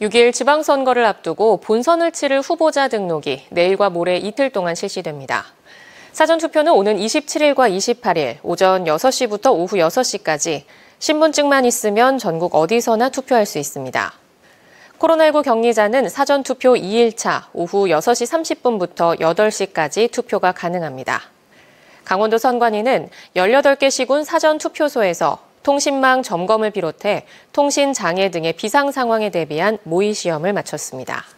6일 지방선거를 앞두고 본선을 치를 후보자 등록이 내일과 모레 이틀 동안 실시됩니다. 사전투표는 오는 27일과 28일 오전 6시부터 오후 6시까지 신분증만 있으면 전국 어디서나 투표할 수 있습니다. 코로나19 격리자는 사전투표 2일차 오후 6시 30분부터 8시까지 투표가 가능합니다. 강원도 선관위는 18개 시군 사전투표소에서 통신망 점검을 비롯해 통신 장애 등의 비상 상황에 대비한 모의 시험을 마쳤습니다.